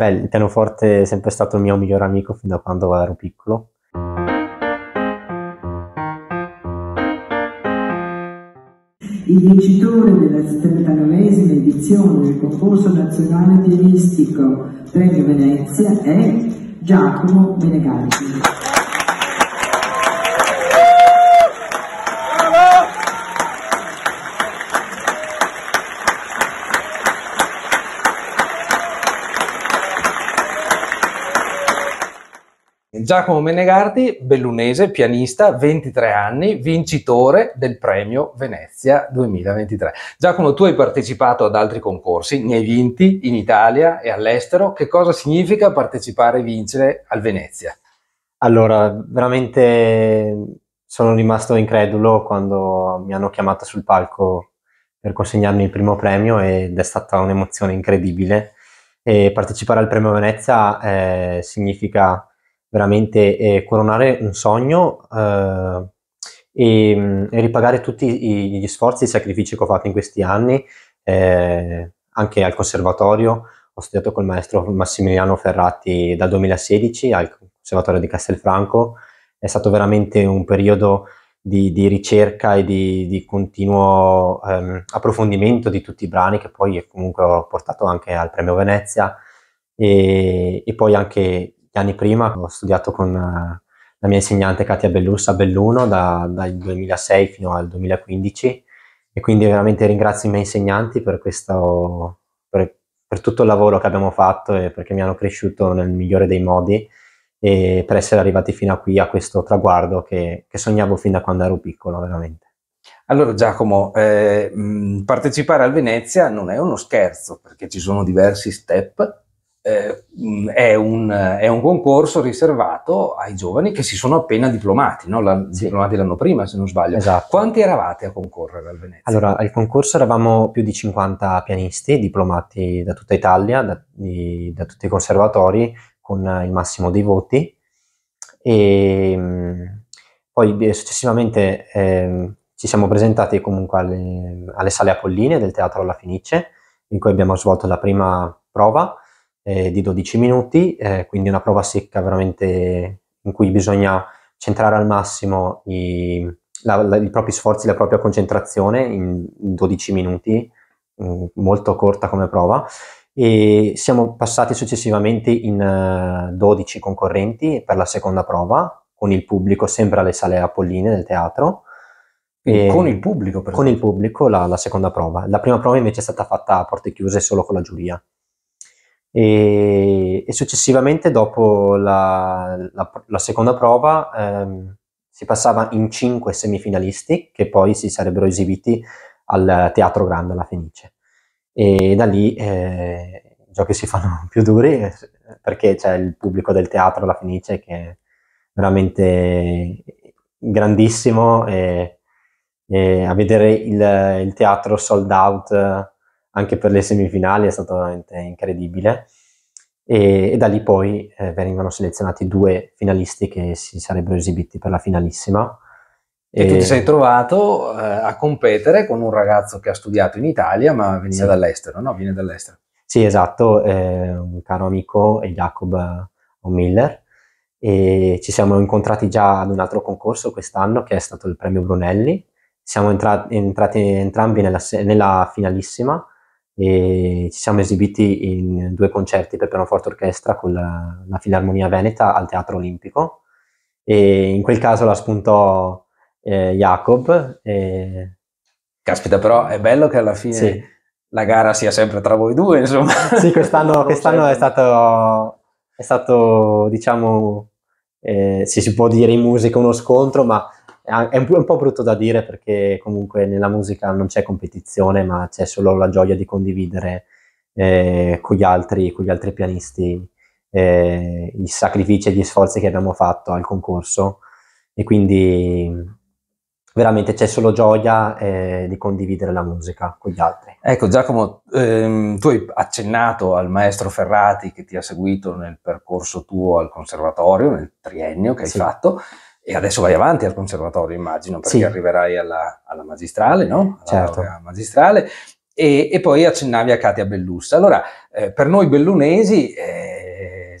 Beh, il pianoforte è sempre stato il mio miglior amico fin da quando ero piccolo. Il vincitore della 79esima edizione del concorso nazionale pianistico Premio Venezia è Giacomo Benegalli. Giacomo Menegardi, bellunese, pianista, 23 anni, vincitore del premio Venezia 2023. Giacomo, tu hai partecipato ad altri concorsi, ne hai vinti in Italia e all'estero. Che cosa significa partecipare e vincere al Venezia? Allora, veramente sono rimasto incredulo quando mi hanno chiamato sul palco per consegnarmi il primo premio ed è stata un'emozione incredibile. E partecipare al premio Venezia eh, significa veramente eh, coronare un sogno eh, e, mm, e, ripagare tutti gli sforzi e i sacrifici che ho fatto in questi anni, eh, anche al conservatorio. Ho studiato col maestro Massimiliano Ferratti dal 2016 al Conservatorio di Castelfranco. È stato veramente un periodo di, di ricerca e di, di continuo ehm, approfondimento di tutti i brani che poi comunque ho portato anche al Premio Venezia e, e poi anche anni prima ho studiato con eh, la mia insegnante Katia Bellussa a Belluno da, dal 2006 fino al 2015 e quindi veramente ringrazio i miei insegnanti per, questo, per, per tutto il lavoro che abbiamo fatto e perché mi hanno cresciuto nel migliore dei modi e per essere arrivati fino a qui a questo traguardo che, che sognavo fin da quando ero piccolo veramente. Allora Giacomo, eh, partecipare al Venezia non è uno scherzo perché ci sono diversi step eh, mm, è, un, eh, è, un, concorso riservato ai giovani che si sono appena diplomati, no? La, sì. diplomati l'anno prima se non sbaglio. Esatto. Quanti eravate a concorrere al Venezia? Allora, al concorso eravamo più di 50 pianisti diplomati da tutta Italia, da, di, da tutti i conservatori, con eh, il massimo dei voti. E mm, poi eh, successivamente eh, ci siamo presentati comunque alle, alle sale Apolline del Teatro alla Fenice, in cui abbiamo svolto la prima prova eh, di 12 minuti, eh, quindi una prova secca veramente in cui bisogna centrare al massimo i, la, la, i propri sforzi, la propria concentrazione in 12 minuti, mh, mm, molto corta come prova. E siamo passati successivamente in uh, eh, 12 concorrenti per la seconda prova, con il pubblico sempre alle sale Apolline del teatro. E con il pubblico, per Con esempio. il pubblico, la, la seconda prova. La prima prova invece è stata fatta a porte chiuse solo con la giuria e, e successivamente dopo la, la, la seconda prova ehm, si passava in cinque semifinalisti che poi si sarebbero esibiti al Teatro Grande alla Fenice e da lì eh, i giochi si fanno più duri perché c'è il pubblico del teatro alla Fenice che è veramente grandissimo e, e a vedere il, il teatro sold out anche per le semifinali è stato veramente incredibile. E, e da lì poi eh, venivano selezionati due finalisti che si sarebbero esibiti per la finalissima. E, e tu ti sei trovato eh, a competere con un ragazzo che ha studiato in Italia ma veniva sì. dall'estero, no? Viene dall'estero. Sì, esatto, eh, un caro amico, Jacob O'Miller, e ci siamo incontrati già ad un altro concorso quest'anno che è stato il premio Brunelli, siamo entra- entrati entrambi nella, nella finalissima e ci siamo esibiti in due concerti per pianoforte orchestra con la, la Filarmonia Veneta al Teatro Olimpico e in quel caso la spuntò eh, Jacob. E... Caspita, però è bello che alla fine sì. la gara sia sempre tra voi due, insomma. Sì, quest'anno, quest'anno è, cioè, stato, è stato, diciamo, eh, se si può dire in musica uno scontro, ma Ah, è un, po' brutto da dire perché comunque nella musica non c'è competizione, ma c'è solo la gioia di condividere eh, con, gli altri, con, gli altri, pianisti eh, i sacrifici e gli sforzi che abbiamo fatto al concorso e quindi veramente c'è solo gioia eh, di condividere la musica con gli altri. Ecco Giacomo, ehm, tu hai accennato al maestro Ferrati che ti ha seguito nel percorso tuo al conservatorio, nel triennio che sì. hai fatto. E adesso vai avanti al conservatorio, immagino, perché sì. arriverai alla, alla, magistrale, no? Alla certo. magistrale. E, e, poi accennavi a Katia Bellussa. Allora, eh, per noi bellunesi, eh,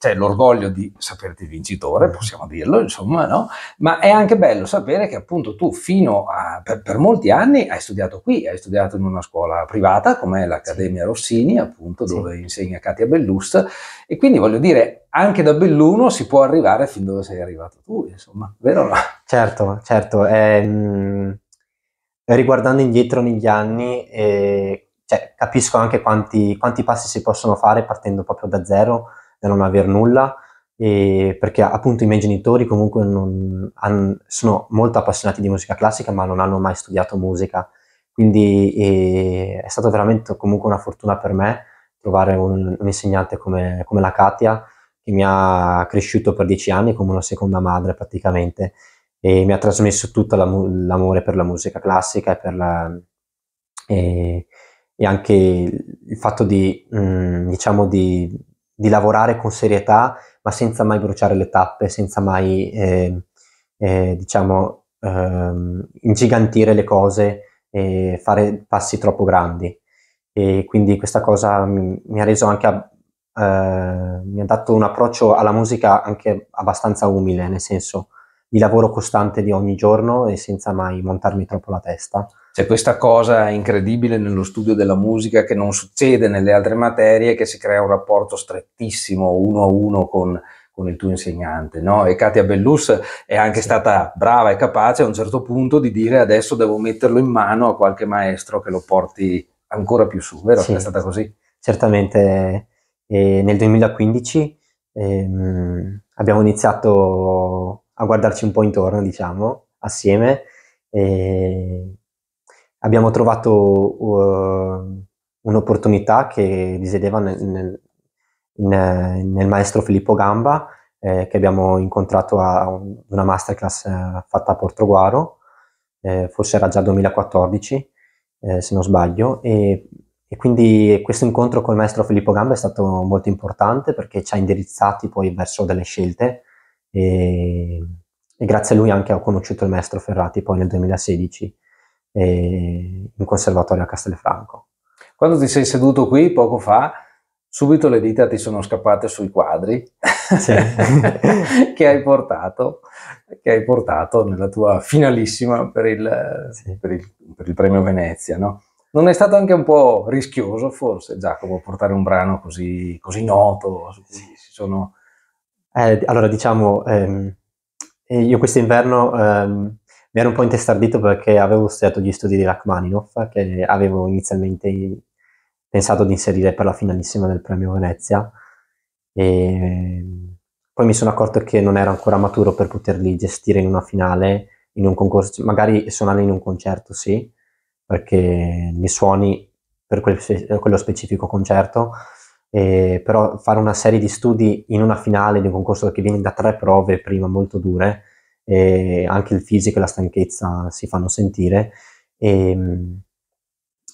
c'è l'orgoglio di saperti vincitore, mm. possiamo dirlo, insomma, no? Ma è anche bello sapere che appunto tu fino a, per, per molti anni hai studiato qui, hai studiato in una scuola privata come l'Accademia Rossini, appunto, dove sì. insegna Katia Bellust e quindi voglio dire, anche da Belluno si può arrivare fin dove sei arrivato tu, insomma, vero? No? Certo, certo. Ehm, riguardando indietro negli anni, eh, cioè, capisco anche quanti, quanti passi si possono fare partendo proprio da zero, da non aver nulla, perché appunto i miei genitori comunque non, han, sono molto appassionati di musica classica, ma non hanno mai studiato musica. Quindi eh, è stata veramente comunque una fortuna per me trovare un, un insegnante come, come la Katia, che mi ha cresciuto per dieci anni come una seconda madre praticamente e mi ha trasmesso tutto l'am- l'amore per la musica classica e, per la, e, e anche il fatto di, mh, mm, diciamo di, di lavorare con serietà, ma senza mai bruciare le tappe, senza mai, eh, eh, diciamo, ehm, ingigantire le cose e fare passi troppo grandi. E quindi questa cosa mi, mi ha reso anche, a, eh, mi ha dato un approccio alla musica anche abbastanza umile, nel senso di lavoro costante di ogni giorno e senza mai montarmi troppo la testa. C'è questa cosa incredibile nello studio della musica che non succede nelle altre materie, che si crea un rapporto strettissimo uno a uno con, con il tuo insegnante. No? E Katia Bellus è anche sì. stata brava e capace a un certo punto di dire adesso devo metterlo in mano a qualche maestro che lo porti ancora più su, vero? Sì. È stata così? Certamente eh, nel 2015 ehm, abbiamo iniziato a guardarci un po' intorno, diciamo, assieme. E abbiamo trovato uh, un'opportunità che risiedeva nel, nel, nel maestro Filippo Gamba, eh, che abbiamo incontrato a una masterclass eh, fatta a Portroguaro, eh, forse era già 2014, eh, se non sbaglio, e, e, quindi questo incontro col maestro Filippo Gamba è stato molto importante perché ci ha indirizzati poi verso delle scelte e, e grazie a lui anche ho conosciuto il maestro Ferrati poi nel 2016 eh, in conservatorio a Castelfranco. Quando ti sei seduto qui poco fa, subito le dita ti sono scappate sui quadri sì. che, hai portato, che, hai portato, nella tua finalissima per il, sì. per il, per il premio Venezia. No? Non è stato anche un po' rischioso forse, Giacomo, portare un brano così, così noto, sì. si sono eh, allora, diciamo, ehm, io quest'inverno ehm, mi ero un po' intestardito perché avevo studiato gli studi di Rachmaninoff che avevo inizialmente pensato di inserire per la finalissima del premio Venezia e ehm, poi mi sono accorto che non ero ancora maturo per poterli gestire in una finale, in un concorso, magari suonare in un concerto sì, perché mi suoni per quel, quello specifico concerto, eh, però fare una serie di studi in una finale di un concorso che viene da tre prove prima molto dure, eh, anche il fisico e la stanchezza si fanno sentire, e, ehm,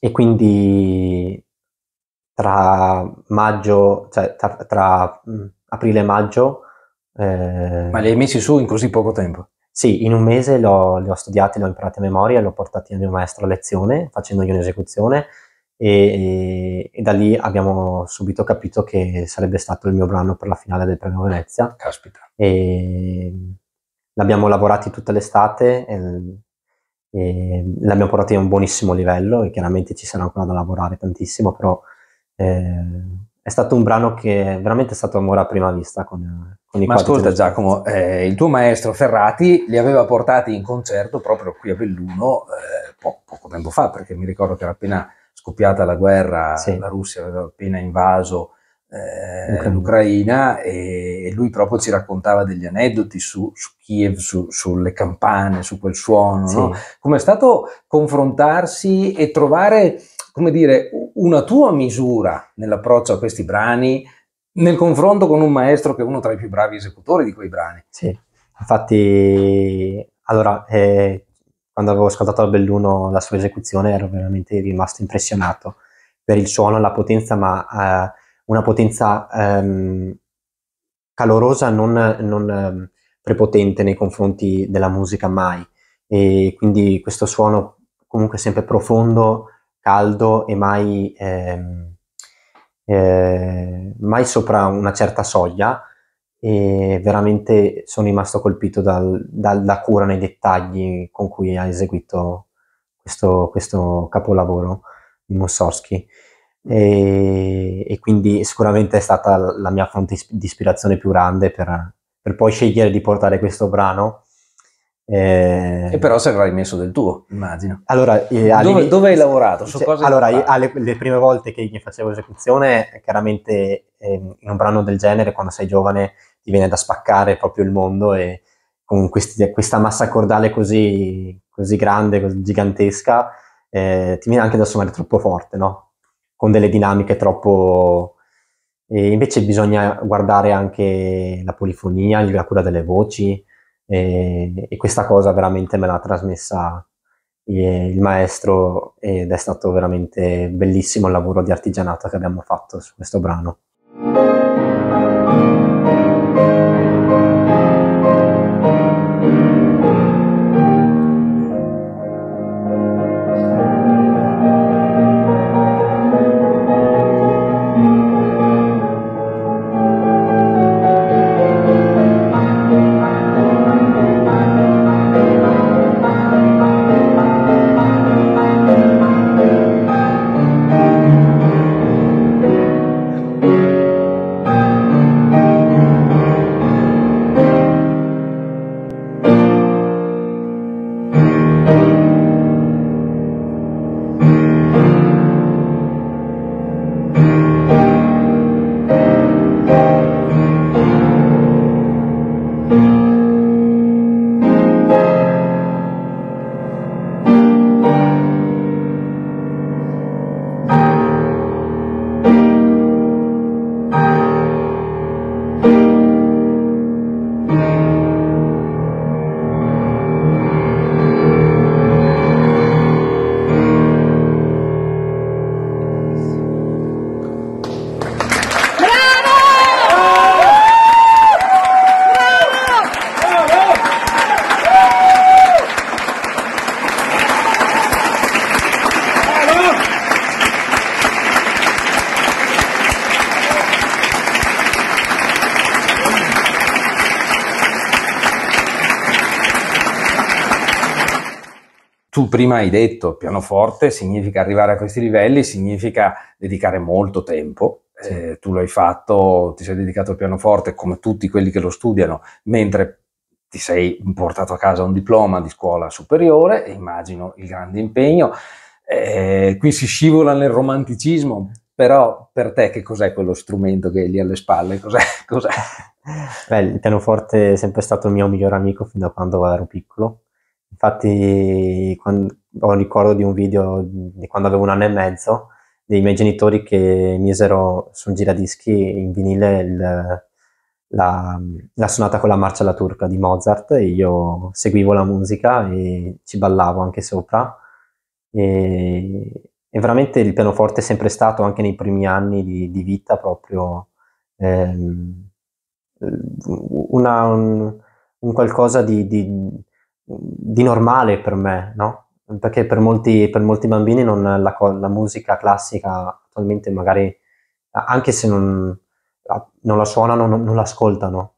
e quindi tra maggio, cioè tra, tra mm, aprile e maggio. Eh, Ma li hai messi su in così poco tempo? Sì, in un mese li ho studiati, li ho imparati a memoria, li ho portati al mio maestro a lezione, facendogli un'esecuzione e, e, da lì abbiamo subito capito che sarebbe stato il mio brano per la finale del Premio Venezia. Caspita. E l'abbiamo lavorato tutta l'estate, e, e l'abbiamo portato a un buonissimo livello e chiaramente ci sarà ancora da lavorare tantissimo, però eh, è stato un brano che veramente è stato amore a prima vista con, con Ma ascolta Giacomo, eh, il tuo maestro Ferrati li aveva portati in concerto proprio qui a Belluno eh, poco, poco tempo fa, perché mi ricordo che era appena scoppiata la guerra, sì. la Russia aveva appena invaso eh, l'Ucraina e, e, lui proprio ci raccontava degli aneddoti su, su Kiev, su, sulle campane, su quel suono, sì. no? come è stato confrontarsi e trovare, come dire, una tua misura nell'approccio a questi brani nel confronto con un maestro che è uno tra i più bravi esecutori di quei brani. Sì, infatti, allora, eh, quando avevo ascoltato a Belluno la sua esecuzione ero veramente rimasto impressionato per il suono, la potenza, ma eh, una potenza ehm, calorosa, non, non ehm, prepotente nei confronti della musica mai. E quindi questo suono comunque sempre profondo, caldo e mai, ehm, eh, mai sopra una certa soglia, e veramente sono rimasto colpito dal, dalla cura nei dettagli con cui ha eseguito questo, questo capolavoro di Mussorgsky. E, e, quindi sicuramente è stata la mia fonte di ispirazione più grande per, per poi scegliere di portare questo brano. Eh, e però se avrai messo del tuo, immagino. Allora, eh, dove, dove, hai lavorato? Cioè, allora, io, alle, le prime volte che facevo esecuzione, chiaramente eh, in un brano del genere, quando sei giovane, ti viene da spaccare proprio il mondo e con questi, questa massa cordale così, così grande, così gigantesca, eh, ti viene anche da suonare troppo forte, no? Con delle dinamiche troppo... E invece bisogna guardare anche la polifonia, la cura delle voci e, e questa cosa veramente me l'ha trasmessa il maestro ed è stato veramente bellissimo il lavoro di artigianato che abbiamo fatto su questo brano. tu prima hai detto, pianoforte significa arrivare a questi livelli, significa dedicare molto tempo. Sì. Eh, tu l'hai fatto, ti sei dedicato al pianoforte come tutti quelli che lo studiano, mentre ti sei portato a casa un diploma di scuola superiore, immagino il grande impegno. Eh, qui si scivola nel romanticismo, però per te che cos'è quello strumento che è lì alle spalle? Cos'è? cos'è? Beh, il pianoforte è sempre stato il mio migliore amico fin da quando ero piccolo Infatti quando, ho ricordo di un video di quando avevo un anno e mezzo dei miei genitori che misero sul giradischi in vinile il, la, la, sonata con la marcia alla turca di Mozart e io seguivo la musica e ci ballavo anche sopra e, e veramente il pianoforte è sempre stato anche nei primi anni di, di vita proprio ehm, una, un, un, qualcosa di, di di normale per me, no? Perché per molti, per molti bambini la, la, musica classica attualmente magari, anche se non, non la suonano, non, non l'ascoltano.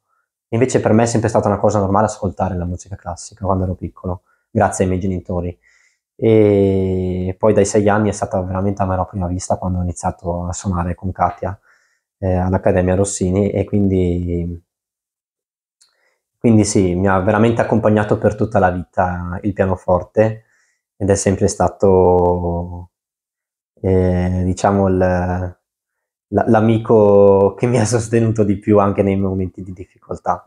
Invece per me è sempre stata una cosa normale ascoltare la musica classica quando ero piccolo, grazie ai miei genitori. E poi dai sei anni è stata veramente a me la prima vista quando ho iniziato a suonare con Katia eh, all'Accademia Rossini e quindi quindi sì, mi ha veramente accompagnato per tutta la vita il pianoforte ed è sempre stato, eh, diciamo, il, l'amico che mi ha sostenuto di più anche nei momenti di difficoltà,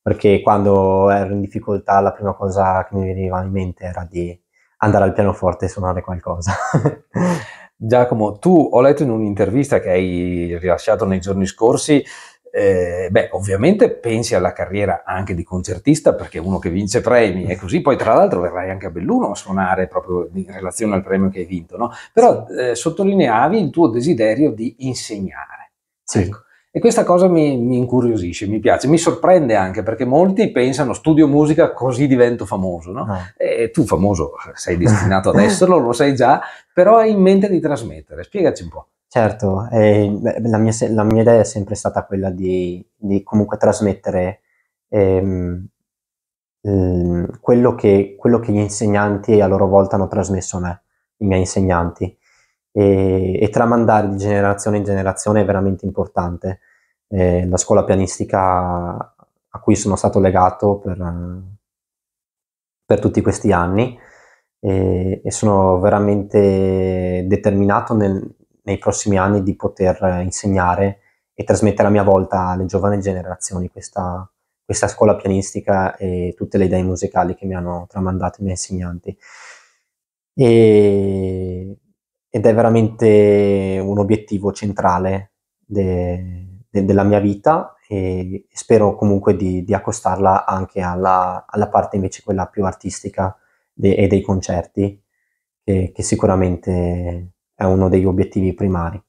perché quando ero in difficoltà la prima cosa che mi veniva in mente era di andare al pianoforte e suonare qualcosa. Giacomo, tu ho letto in un'intervista che hai rilasciato nei giorni scorsi eh, beh, ovviamente pensi alla carriera anche di concertista, perché uno che vince premi e così, poi tra l'altro verrai anche a Belluno a suonare proprio in relazione al premio che hai vinto, no? Però eh, sottolineavi il tuo desiderio di insegnare. Sì. Ecco. E questa cosa mi, mi, incuriosisce, mi piace, mi sorprende anche perché molti pensano studio musica così divento famoso, no? no. E tu famoso sei destinato ad esserlo, lo sai già, però hai in mente di trasmettere, spiegaci un po'. Certo, eh, la, mia, la, mia, idea è sempre stata quella di, di comunque trasmettere ehm, ehm, quello, che, quello, che, gli insegnanti a loro volta hanno trasmesso a me, i miei insegnanti, e, e tramandare di generazione in generazione è veramente importante. Eh, la scuola pianistica a cui sono stato legato per, per tutti questi anni e, e sono veramente determinato nel, nei prossimi anni di poter eh, insegnare e trasmettere a mia volta alle giovani generazioni questa, questa scuola pianistica e tutte le idee musicali che mi hanno tramandato i miei insegnanti. E, ed è veramente un obiettivo centrale de, de, della mia vita e spero comunque di, di accostarla anche alla, alla, parte invece quella più artistica de, e dei concerti, che, che sicuramente è uno degli obiettivi primari.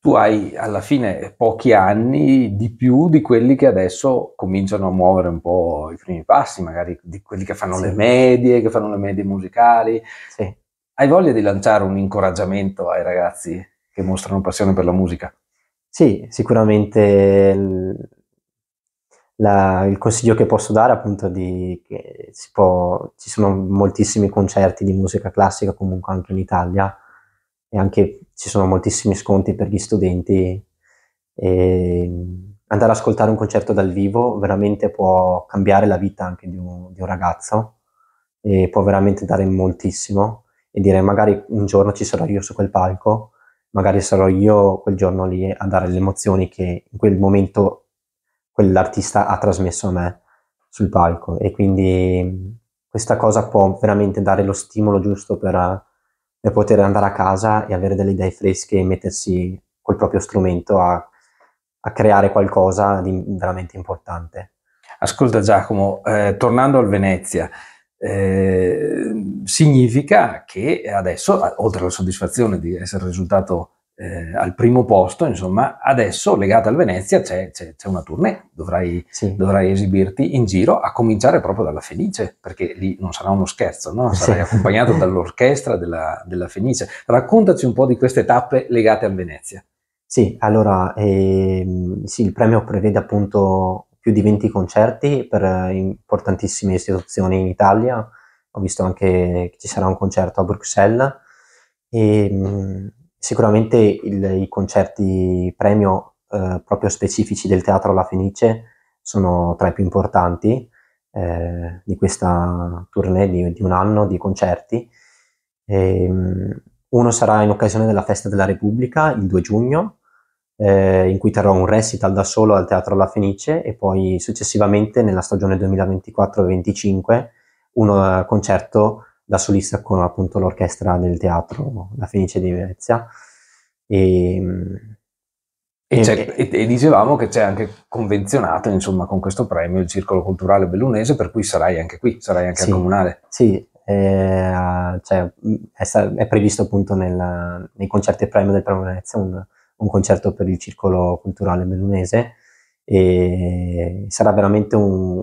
Tu hai alla fine pochi anni di più di quelli che adesso cominciano a muovere un po' i primi passi, magari di quelli che fanno sì. le medie, che fanno le medie musicali. Sì. Hai voglia di lanciare un incoraggiamento ai ragazzi che mostrano passione per la musica? Sì, sicuramente la, il consiglio che posso dare appunto è che può, ci sono moltissimi concerti di musica classica comunque anche in Italia e anche ci sono moltissimi sconti per gli studenti. E andare ad ascoltare un concerto dal vivo veramente può cambiare la vita anche di un, di un ragazzo e può veramente dare moltissimo e dire magari un giorno ci sarò io su quel palco, magari sarò io quel giorno lì a dare le emozioni che in quel momento quell'artista ha trasmesso a me sul palco e quindi questa cosa può veramente dare lo stimolo giusto per per poter andare a casa e avere delle idee fresche e mettersi col proprio strumento a, a creare qualcosa di veramente importante. Ascolta Giacomo, eh, tornando al Venezia, eh, significa che adesso, oltre alla soddisfazione di essere risultato eh, al primo posto, insomma, adesso legata al Venezia c'è, c'è, c'è una tournée, dovrai, sì. dovrai, esibirti in giro, a cominciare proprio dalla Fenice, perché lì non sarà uno scherzo, no? sarai sì. accompagnato dall'orchestra della, della, Fenice. Raccontaci un po' di queste tappe legate a Venezia. Sì, allora, ehm, sì, il premio prevede appunto più di 20 concerti per eh, importantissime istituzioni in Italia, ho visto anche che ci sarà un concerto a Bruxelles. E, ehm, Sicuramente il, i concerti premio eh, proprio specifici del Teatro La Fenice sono tra i più importanti eh, di questa tournée di, di, un anno di concerti. E, ehm, uno sarà in occasione della Festa della Repubblica il 2 giugno, eh, in cui terrò un recital da solo al Teatro La Fenice e poi successivamente nella stagione 2024-25 un uh, concerto da solista con appunto l'orchestra del teatro La Fenice di Venezia. E, e, e, e, dicevamo che c'è anche convenzionato insomma con questo premio il Circolo Culturale Bellunese, per cui sarai anche qui, sarai anche sì, al comunale. Sì, eh, cioè, è, è, previsto appunto nel, nei concerti premio del Premio Venezia un, un concerto per il Circolo Culturale Bellunese e sarà veramente un,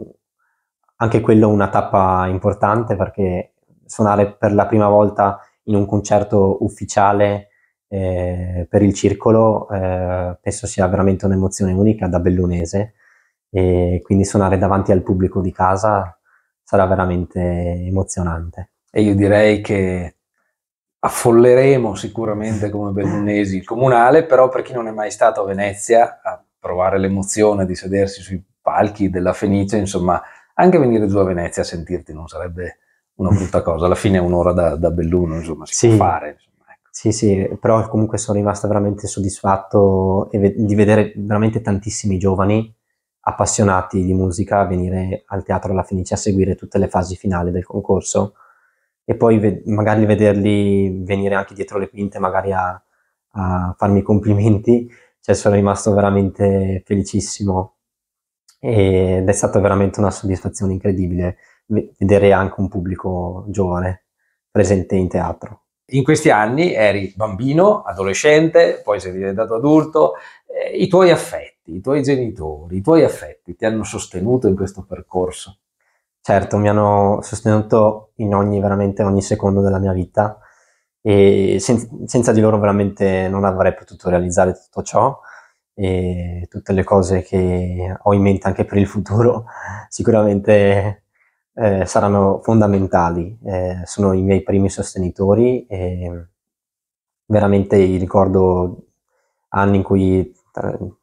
anche quello una tappa importante perché suonare per la prima volta in un concerto ufficiale eh, per il circolo eh, penso sia veramente un'emozione unica da bellunese e quindi suonare davanti al pubblico di casa sarà veramente emozionante. E io direi che affolleremo sicuramente come bellunesi il comunale, però per chi non è mai stato a Venezia a provare l'emozione di sedersi sui palchi della Fenice, insomma, anche venire giù a Venezia a sentirti non sarebbe una brutta cosa. Alla fine un'ora da, da Belluno, insomma, si sì. può fare. Insomma, ecco. Sì, sì, però comunque sono rimasto veramente soddisfatto di vedere veramente tantissimi giovani appassionati di musica venire al teatro alla Fenice cioè a seguire tutte le fasi finali del concorso e poi ve- magari vederli venire anche dietro le quinte, magari a, a farmi complimenti, cioè sono rimasto veramente felicissimo ed è stata veramente una soddisfazione incredibile vedere anche un pubblico giovane presente in teatro. In questi anni eri bambino, adolescente, poi sei diventato adulto, eh, i tuoi affetti, i tuoi genitori, i tuoi affetti ti hanno sostenuto in questo percorso? Certo, mi hanno sostenuto in ogni, veramente ogni secondo della mia vita e sen- senza di loro veramente non avrei potuto realizzare tutto ciò e tutte le cose che ho in mente anche per il futuro. Sicuramente eh, saranno fondamentali, eh, sono i miei primi sostenitori e veramente ricordo anni in cui, quando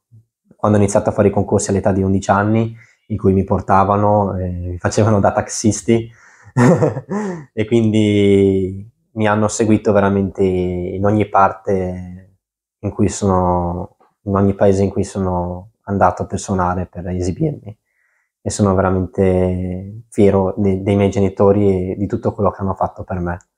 ho iniziato a fare i concorsi all'età di 11 anni, in cui mi portavano, eh, mi facevano da taxisti e quindi mi hanno seguito veramente in ogni parte in cui sono, in ogni paese in cui sono andato per suonare, per esibirmi e sono veramente fiero dei, dei miei genitori e di tutto quello che hanno fatto per me.